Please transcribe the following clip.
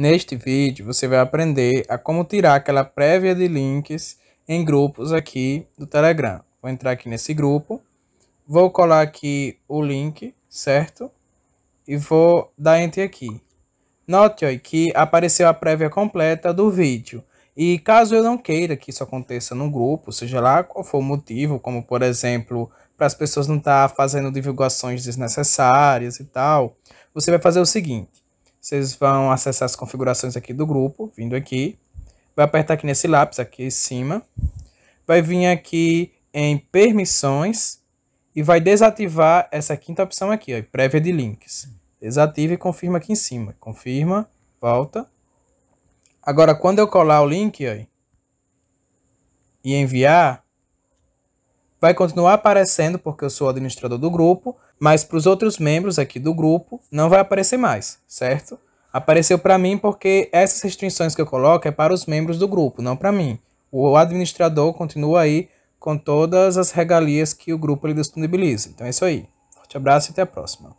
Neste vídeo você vai aprender a como tirar aquela prévia de links em grupos aqui do Telegram. Vou entrar aqui nesse grupo, vou colar aqui o link, certo? E vou dar enter aqui. Note ó, que apareceu a prévia completa do vídeo. E caso eu não queira que isso aconteça no grupo, seja lá qual for o motivo, como por exemplo, para as pessoas não estar tá fazendo divulgações desnecessárias e tal, você vai fazer o seguinte vocês vão acessar as configurações aqui do grupo, vindo aqui. Vai apertar aqui nesse lápis aqui em cima. Vai vir aqui em permissões e vai desativar essa quinta opção aqui, ó, prévia de links. Desativa e confirma aqui em cima. Confirma, volta. Agora, quando eu colar o link ó, e enviar, vai continuar aparecendo, porque eu sou administrador do grupo, mas para os outros membros aqui do grupo não vai aparecer mais, certo? Apareceu para mim porque essas restrições que eu coloco é para os membros do grupo, não para mim. O administrador continua aí com todas as regalias que o grupo lhe disponibiliza. Então é isso aí. Forte abraço e até a próxima.